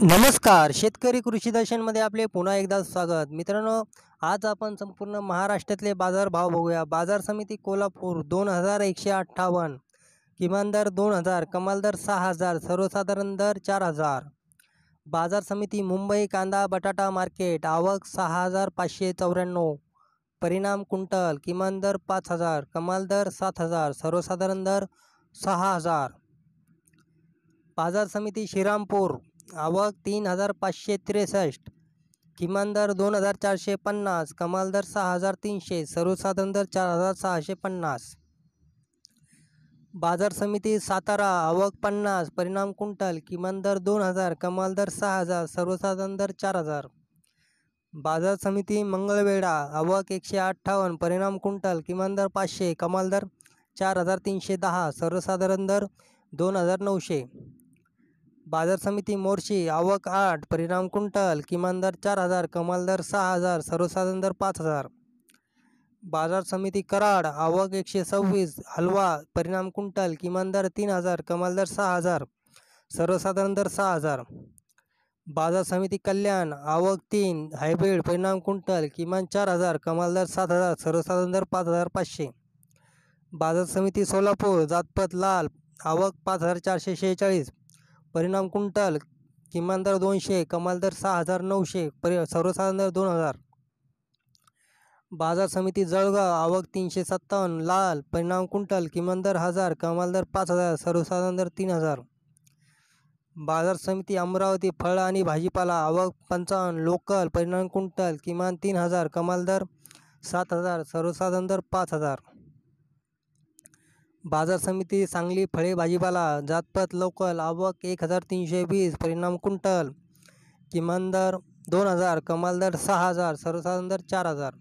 नमस्कार शेतकरी कृषी दर्शनमध्ये आपले पुन्हा एकदा स्वागत मित्रांनो आज आपण संपूर्ण महाराष्ट्रातले बाजार भाव बघूया बाजार समिती कोल्हापूर दोन हजार एकशे अठ्ठावन्न किमान दर दोन हजार कमाल दर सहा हजार सर्वसाधारण दर चार हजार बाजार समिती मुंबई कांदा बटाटा मार्केट आवक सहा हजार पाचशे चौऱ्याण्णव परिणाम कुंटल किमान दर पाच हजार कमाल दर सात हजार सर्वसाधारण दर सहा हजार बाजार समिती श्रीरामपूर आवक तीन हजार पाचशे त्रेसष्ट किमान दर दोन हजार चारशे पन्नास कमाल दर सहा हजार तीनशे सर्वसाधारण दर चार हजार सहाशे पन्नास बाजार समिती सातारा आवक पन्नास परिणाम कुंटल किमान दर दोन हजार कमाल दर सहा हजार सर्वसाधारण दर चार हजार बाजार समिती मंगळवेढा आवक एकशे अठ्ठावन्न परिणाम कुंटल किमान दर पाचशे कमाल दर चार हजार तीनशे दहा सर्वसाधारण दर दोन हजार नऊशे बाजार समिती मोर्शी आवक आठ परिणाम कुंटल किमान दर चार हजार कमाल दर सहा हजार सर्वसाधारण दर पाच हजार बाजार समिती कराड आवक एकशे सव्वीस हलवा परिणाम कुंटल किमान दर तीन हजार कमाल दर सहा हजार सर्वसाधारण दर सहा हजार बाजार समिती कल्याण आवक तीन हायब्रिड परिणाम कुंटल किमान चार हजार कमाल दर सात हजार सर्वसाधारण दर पाच हजार पाचशे बाजार समिती सोलापूर जातपत लाल आवक पाच हजार चारशे शेहेचाळीस परिणाम कुंटल किमान दर दोनशे कमाल दर सहा हजार नऊशे परि सर्वसाधारण दर दोन हजार बाजार समिती जळगाव आवक तीनशे सत्तावन्न लाल परिणाम कुंटल किमान दर हजार कमाल दर पाच हजार सर्वसाधारण दर तीन हजार बाजार समिती अमरावती फळ आणि भाजीपाला आवक पंचावन्न लोकल परिणाम कुंटल किमान तीन हजार कमाल दर सात हजार सर्वसाधारण दर पाच हजार बाजार समिती सांगली फळे भाजीपाला जातपत लोकल आवक एक हजार तीनशे वीस परिणाम कुंटल किमान दर दोन हजार कमाल दर सहा हजार सर्वसाधारण दर चार हजार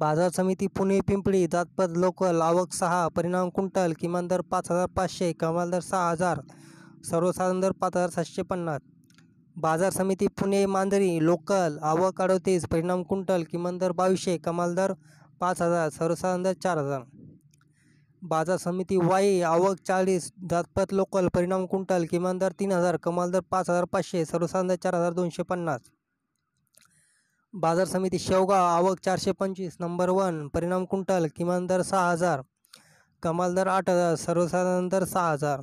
बाजार समिती पुणे पिंपळी जातपत लोकल आवक सहा परिणाम कुंटल किमान दर पाच हजार पाचशे कमाल दर सहा हजार सर्वसाधारण दर पाच हजार सातशे पन्नास बाजार समिती पुणे मांजरी लोकल आवक अडवतीस परिणाम कुंटल किमान दर बावीसशे कमाल दर पाच हजार सर्वसाधारण दर चार हजार बाजार समिती वाई आवक चाळीस जातपात लोकल परिणाम कुंटल किमान दर तीन हजार कमाल दर पाच हजार पाचशे सर्वसाधारण दर चार हजार दोनशे पन्नास बाजार समिती शेवगाव आवक चारशे पंचवीस नंबर वन परिणाम कुंटल किमान दर सहा हजार कमाल दर आठ हजार सर्वसाधारण दर सहा हजार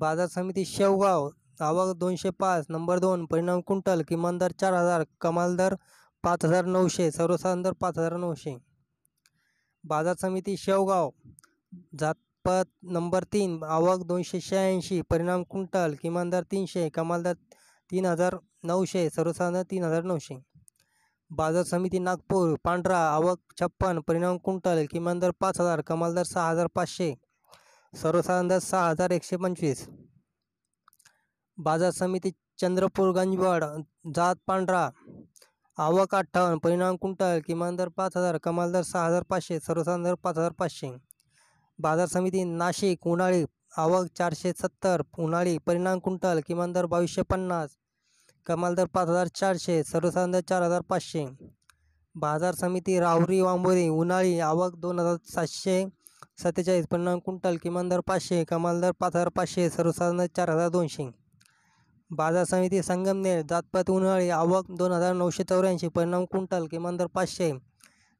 बाजार समिती शेवगाव आवक दोनशे पाच नंबर दोन परिणाम कुंटल किमान दर चार हजार कमाल दर पाच हजार नऊशे सर्वसाधारण दर पाच हजार नऊशे बाजार समिती शेवगाव जातपद नंबर तीन आवक दोनशे शहाऐंशी परिणाम कुंटल किमानदार तीनशे कमालदार तीन हजार नऊशे सर्वसाधारण तीन हजार नऊशे बाजार समिती नागपूर पांढरा आवक छप्पन परिणाम कुंटल किमानदार पाच हजार कमालदार सहा हजार पाचशे सर्वसाधारण सहा हजार एकशे पंचवीस बाजार समिती चंद्रपूर गंजवड जात पांढरा आवक अठ्ठावन्न परिणाम कुंटल किमान दर पाच हजार कमाल दर सहा हजार पाचशे सर्वसाधारण दर पाच हजार पाचशे बाजार समिती नाशिक उन्हाळी आवक चारशे सत्तर उन्हाळी परिणाम कुंटल किमान दर बावीसशे पन्नास कमाल दर पाच हजार चारशे सर्वसाधारण दर चार हजार पाचशे बाजार समिती राहुरी वांबोरी उन्हाळी आवक दोन हजार सातशे सत्तेचाळीस परिणाम कुंटल किमान दर पाचशे कमाल दर पाच हजार पाचशे सर्वसाधारण चार हजार दोनशे बाजार समिती संगमनेर जातपात उन्हाळी आवक दोन हजार नऊशे चौऱ्याऐंशी परिणाम कुंटल किमान दर पाचशे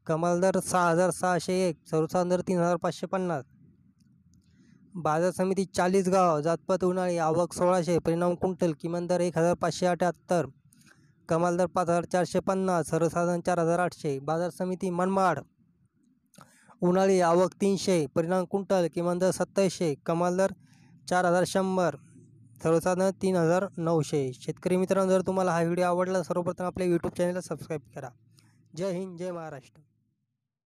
कमाल दर सहा हजार सहाशे एक सर्वसाधारण दर तीन हजार पाचशे पन्नास बाजार समिती चाळीस गाव जातपात उन्हाळी आवक सोळाशे परिणाम कुंटल किमान दर एक हजार पाचशे अठ्याहत्तर कमाल दर पाच हजार चारशे पन्नास सर्वसाधारण चार हजार आठशे बाजार समिती मनमाड उन्हाळी आवक तीनशे परिणाम कुंटल किमान दर सत्तावीसशे कमाल दर चार हजार शंभर सर्वसाधारण तीन हजार नऊशे शेतकरी मित्रांनो जर तुम्हाला हा व्हिडिओ आवडला सर्वप्रथम आपल्या यूट्यूब चॅनलला सबस्क्राईब करा जय हिंद जय महाराष्ट्र